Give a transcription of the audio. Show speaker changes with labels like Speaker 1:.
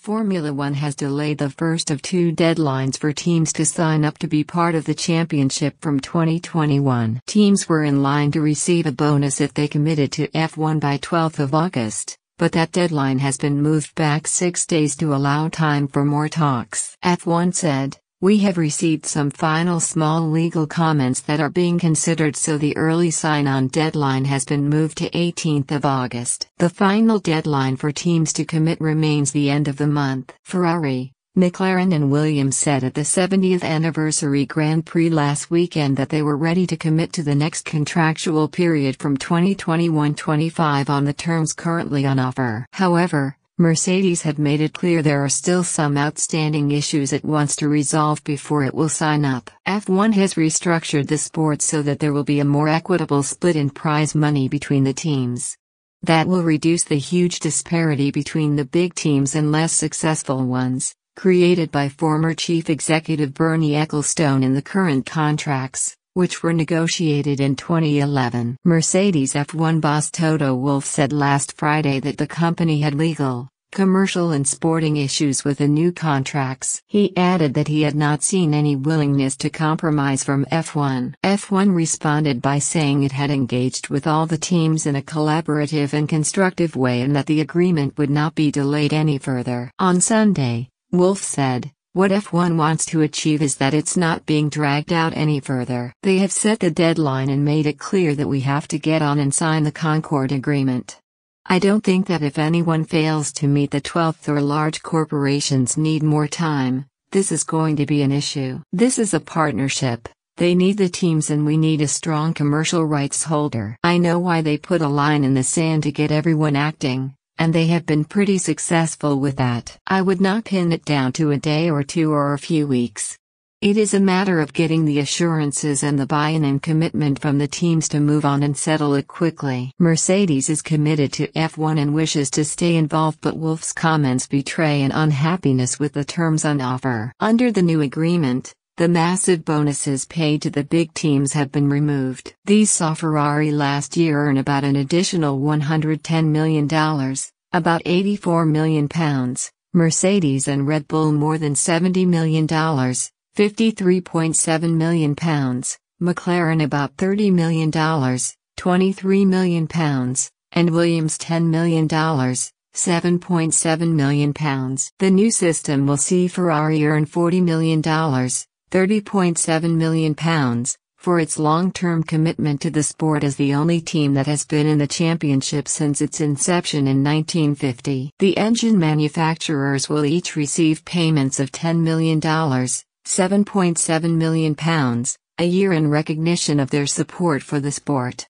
Speaker 1: Formula One has delayed the first of two deadlines for teams to sign up to be part of the championship from 2021. Teams were in line to receive a bonus if they committed to F1 by 12th of August, but that deadline has been moved back six days to allow time for more talks. F1 said, we have received some final small legal comments that are being considered so the early sign-on deadline has been moved to 18th of August. The final deadline for teams to commit remains the end of the month. Ferrari, McLaren and Williams said at the 70th anniversary Grand Prix last weekend that they were ready to commit to the next contractual period from 2021-25 on the terms currently on offer. However, Mercedes had made it clear there are still some outstanding issues it wants to resolve before it will sign up. F1 has restructured the sport so that there will be a more equitable split in prize money between the teams. That will reduce the huge disparity between the big teams and less successful ones, created by former chief executive Bernie Ecclestone in the current contracts which were negotiated in 2011. Mercedes F1 boss Toto Wolff said last Friday that the company had legal, commercial and sporting issues with the new contracts. He added that he had not seen any willingness to compromise from F1. F1 responded by saying it had engaged with all the teams in a collaborative and constructive way and that the agreement would not be delayed any further. On Sunday, Wolff said, what F1 wants to achieve is that it's not being dragged out any further. They have set the deadline and made it clear that we have to get on and sign the Concord Agreement. I don't think that if anyone fails to meet the 12th or large corporations need more time, this is going to be an issue. This is a partnership. They need the teams and we need a strong commercial rights holder. I know why they put a line in the sand to get everyone acting, and they have been pretty successful with that. I would not pin it down to a day or two or a few weeks. It is a matter of getting the assurances and the buy in and commitment from the teams to move on and settle it quickly. Mercedes is committed to F1 and wishes to stay involved, but Wolf's comments betray an unhappiness with the terms on offer. Under the new agreement, the massive bonuses paid to the big teams have been removed. These saw Ferrari last year earn about an additional $110 million, about £84 million, Mercedes and Red Bull more than $70 million, £53.7 million, McLaren about $30 million, £23 million, and Williams $10 million, £7.7 million. The new system will see Ferrari earn $40 million, £30.7 million, for its long term commitment to the sport as the only team that has been in the championship since its inception in 1950. The engine manufacturers will each receive payments of $10 million, £7.7 million, a year in recognition of their support for the sport.